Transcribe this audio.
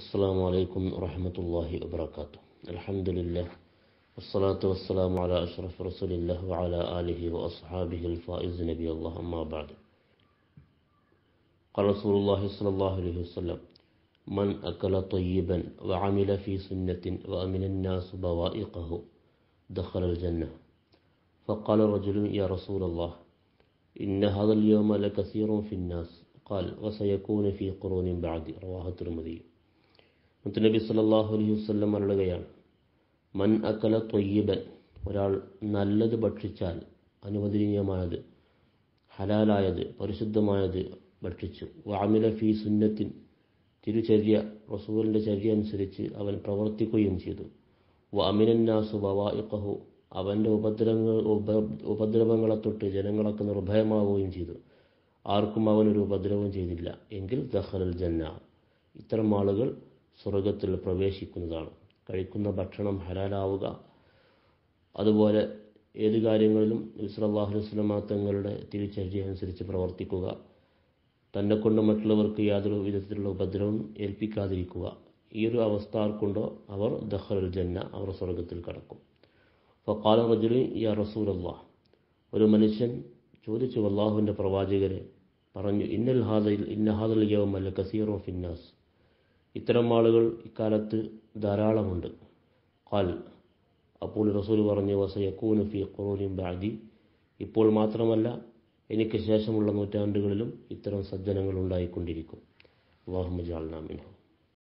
السلام عليكم ورحمة الله وبركاته الحمد لله والصلاة والسلام على أشرف رسول الله وعلى آله وأصحابه الفائز نبي الله أما بعد قال رسول الله صلى الله عليه وسلم من أكل طيبا وعمل في سنة وأمن الناس بوائقه دخل الجنة فقال رجل يا رسول الله إن هذا اليوم لكثير في الناس قال وسيكون في قرون بعد رواه الترمذي നബി സല്ലാഹു അലൈഹി വസ്ലം മരളുകയാണ് മൻ അക്കല തൊയ്യബൻ ഒരാൾ നല്ലത് ഭക്ഷിച്ചാൽ അനുവദനീയമായത് ഹലാലായത് പരിശുദ്ധമായത് ഭക്ഷിച്ചു വാമില ഫി സുന്നത്തിൻ തിരുചര്യ റസൂലിൻ്റെ ചര്യ അനുസരിച്ച് അവൻ പ്രവർത്തിക്കുകയും ചെയ്തു വമിനന്നാസു ബവായിഖഹു അവൻ്റെ ഉപദ്രവങ്ങൾ ഉപദ്രവങ്ങളെ തൊട്ട് ജനങ്ങളൊക്കെ നിർഭയമാവുകയും ചെയ്തു ആർക്കും അവനൊരു ഉപദ്രവം ചെയ്തില്ല എങ്കിൽ ദഹറൽ ജന്ന ഇത്തരം ആളുകൾ സ്വർഗത്തിൽ പ്രവേശിക്കുന്നതാണ് കഴിക്കുന്ന ഭക്ഷണം ഹലാലാവുക അതുപോലെ ഏത് കാര്യങ്ങളിലും ഇസ്ലാഹു വസ്ലമ തങ്ങളുടെ തിരിച്ചടി അനുസരിച്ച് പ്രവർത്തിക്കുക തന്നെ കൊണ്ട് മറ്റുള്ളവർക്ക് യാതൊരു വിധത്തിലുള്ള ഉപദ്രവം ഏൽപ്പിക്കാതിരിക്കുക ഈ ഒരു അവസ്ഥ ആർക്കുണ്ടോ അവർ ദഹ്റൽ ജന്ന അവർ സ്വർഗത്തിൽ കടക്കും കാല റജുലി യാ റസൂൽ അള്ളാഹ് ഒരു മനുഷ്യൻ ചോദിച്ചു അള്ളാഹുവിൻ്റെ പ്രവാചകരെ പറഞ്ഞു ഇന്നൽ ഹാദൽ ഇന്ന ഹാദൽ യവമല്ല കസീറോ ഫിന്നാസ് ഇത്തരം ആളുകൾ ഇക്കാലത്ത് ധാരാളമുണ്ട് കാൽ അപ്പോൾ റസൂൽ പറഞ്ഞു വസയക്കൂന് ഫി ഖുറൂനിൻ ബാദി ഇപ്പോൾ മാത്രമല്ല എനിക്ക് ശേഷമുള്ള നൂറ്റാണ്ടുകളിലും ഇത്തരം സജ്ജനങ്ങൾ ഉണ്ടായിക്കൊണ്ടിരിക്കും അള്ളാഹു നാമിനോ